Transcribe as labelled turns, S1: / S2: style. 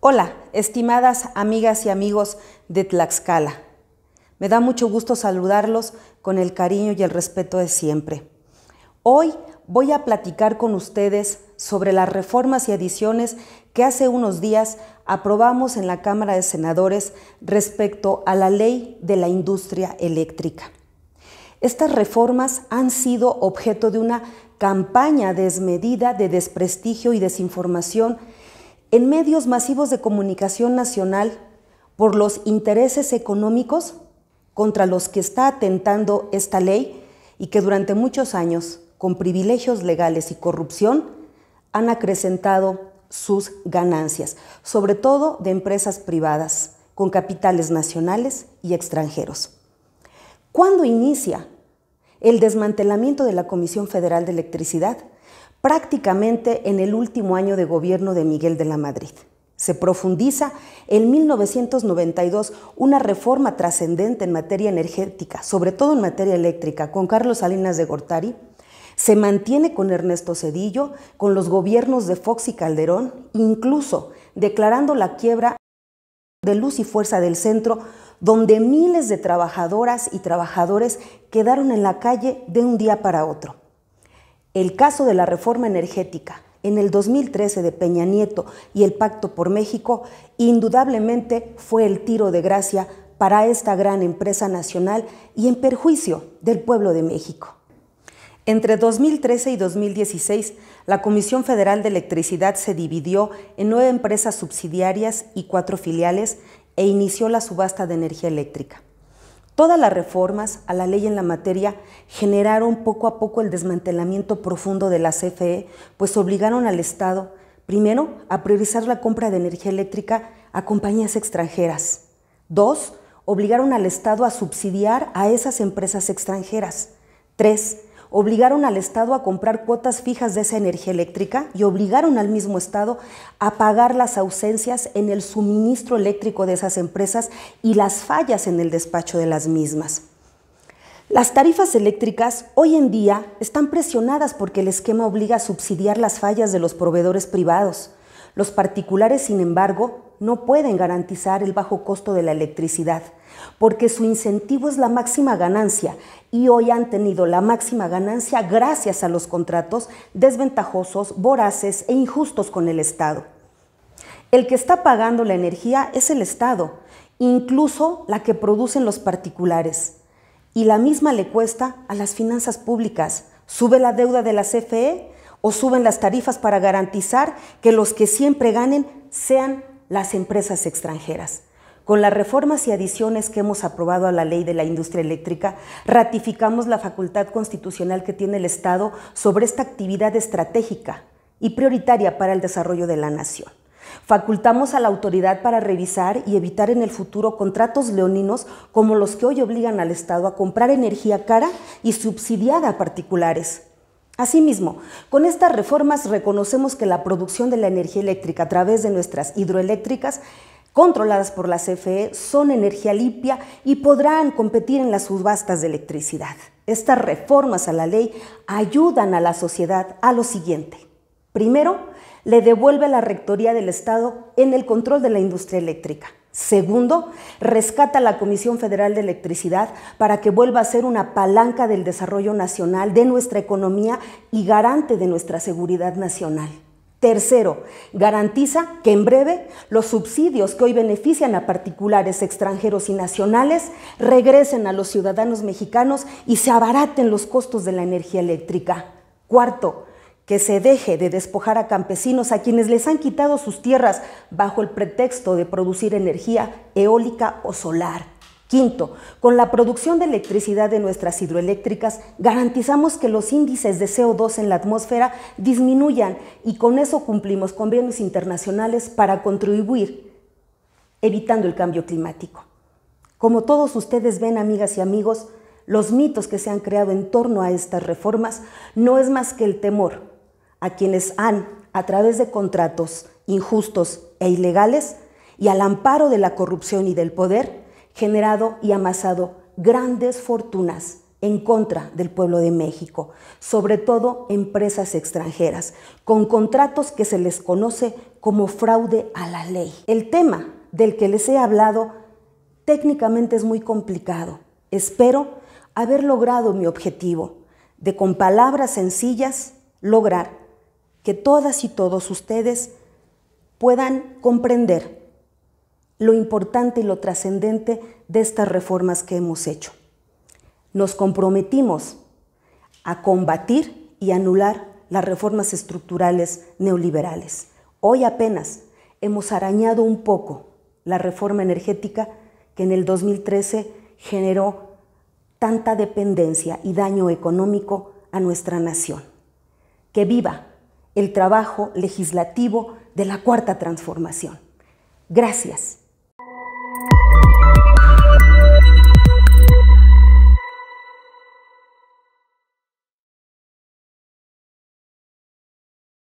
S1: Hola, estimadas amigas y amigos de Tlaxcala. Me da mucho gusto saludarlos con el cariño y el respeto de siempre. Hoy voy a platicar con ustedes sobre las reformas y adiciones que hace unos días aprobamos en la Cámara de Senadores respecto a la ley de la industria eléctrica. Estas reformas han sido objeto de una campaña desmedida de desprestigio y desinformación en medios masivos de comunicación nacional por los intereses económicos contra los que está atentando esta ley y que durante muchos años, con privilegios legales y corrupción, han acrecentado sus ganancias, sobre todo de empresas privadas, con capitales nacionales y extranjeros. ¿Cuándo inicia el desmantelamiento de la Comisión Federal de Electricidad? prácticamente en el último año de gobierno de Miguel de la Madrid. Se profundiza en 1992 una reforma trascendente en materia energética, sobre todo en materia eléctrica, con Carlos Salinas de Gortari. Se mantiene con Ernesto Cedillo, con los gobiernos de Fox y Calderón, incluso declarando la quiebra de Luz y Fuerza del Centro, donde miles de trabajadoras y trabajadores quedaron en la calle de un día para otro. El caso de la reforma energética en el 2013 de Peña Nieto y el Pacto por México indudablemente fue el tiro de gracia para esta gran empresa nacional y en perjuicio del pueblo de México. Entre 2013 y 2016, la Comisión Federal de Electricidad se dividió en nueve empresas subsidiarias y cuatro filiales e inició la subasta de energía eléctrica. Todas las reformas a la ley en la materia generaron poco a poco el desmantelamiento profundo de la CFE, pues obligaron al Estado, primero, a priorizar la compra de energía eléctrica a compañías extranjeras. Dos, obligaron al Estado a subsidiar a esas empresas extranjeras. Tres, obligaron al Estado a comprar cuotas fijas de esa energía eléctrica y obligaron al mismo Estado a pagar las ausencias en el suministro eléctrico de esas empresas y las fallas en el despacho de las mismas. Las tarifas eléctricas hoy en día están presionadas porque el esquema obliga a subsidiar las fallas de los proveedores privados. Los particulares, sin embargo, no pueden garantizar el bajo costo de la electricidad, porque su incentivo es la máxima ganancia y hoy han tenido la máxima ganancia gracias a los contratos desventajosos, voraces e injustos con el Estado. El que está pagando la energía es el Estado, incluso la que producen los particulares, y la misma le cuesta a las finanzas públicas. Sube la deuda de la CFE o suben las tarifas para garantizar que los que siempre ganen sean las empresas extranjeras. Con las reformas y adiciones que hemos aprobado a la ley de la industria eléctrica, ratificamos la facultad constitucional que tiene el Estado sobre esta actividad estratégica y prioritaria para el desarrollo de la nación. Facultamos a la autoridad para revisar y evitar en el futuro contratos leoninos como los que hoy obligan al Estado a comprar energía cara y subsidiada a particulares, Asimismo, con estas reformas reconocemos que la producción de la energía eléctrica a través de nuestras hidroeléctricas controladas por la CFE son energía limpia y podrán competir en las subastas de electricidad. Estas reformas a la ley ayudan a la sociedad a lo siguiente. Primero, le devuelve a la Rectoría del Estado en el control de la industria eléctrica. Segundo, rescata a la Comisión Federal de Electricidad para que vuelva a ser una palanca del desarrollo nacional, de nuestra economía y garante de nuestra seguridad nacional. Tercero, garantiza que en breve los subsidios que hoy benefician a particulares extranjeros y nacionales regresen a los ciudadanos mexicanos y se abaraten los costos de la energía eléctrica. Cuarto, que se deje de despojar a campesinos a quienes les han quitado sus tierras bajo el pretexto de producir energía eólica o solar. Quinto, con la producción de electricidad de nuestras hidroeléctricas garantizamos que los índices de CO2 en la atmósfera disminuyan y con eso cumplimos convenios internacionales para contribuir evitando el cambio climático. Como todos ustedes ven, amigas y amigos, los mitos que se han creado en torno a estas reformas no es más que el temor a quienes han, a través de contratos injustos e ilegales, y al amparo de la corrupción y del poder, generado y amasado grandes fortunas en contra del pueblo de México, sobre todo empresas extranjeras, con contratos que se les conoce como fraude a la ley. El tema del que les he hablado técnicamente es muy complicado. Espero haber logrado mi objetivo de con palabras sencillas lograr que todas y todos ustedes puedan comprender lo importante y lo trascendente de estas reformas que hemos hecho. Nos comprometimos a combatir y anular las reformas estructurales neoliberales. Hoy apenas hemos arañado un poco la reforma energética que en el 2013 generó tanta dependencia y daño económico a nuestra nación. Que viva el trabajo legislativo de la Cuarta Transformación. Gracias.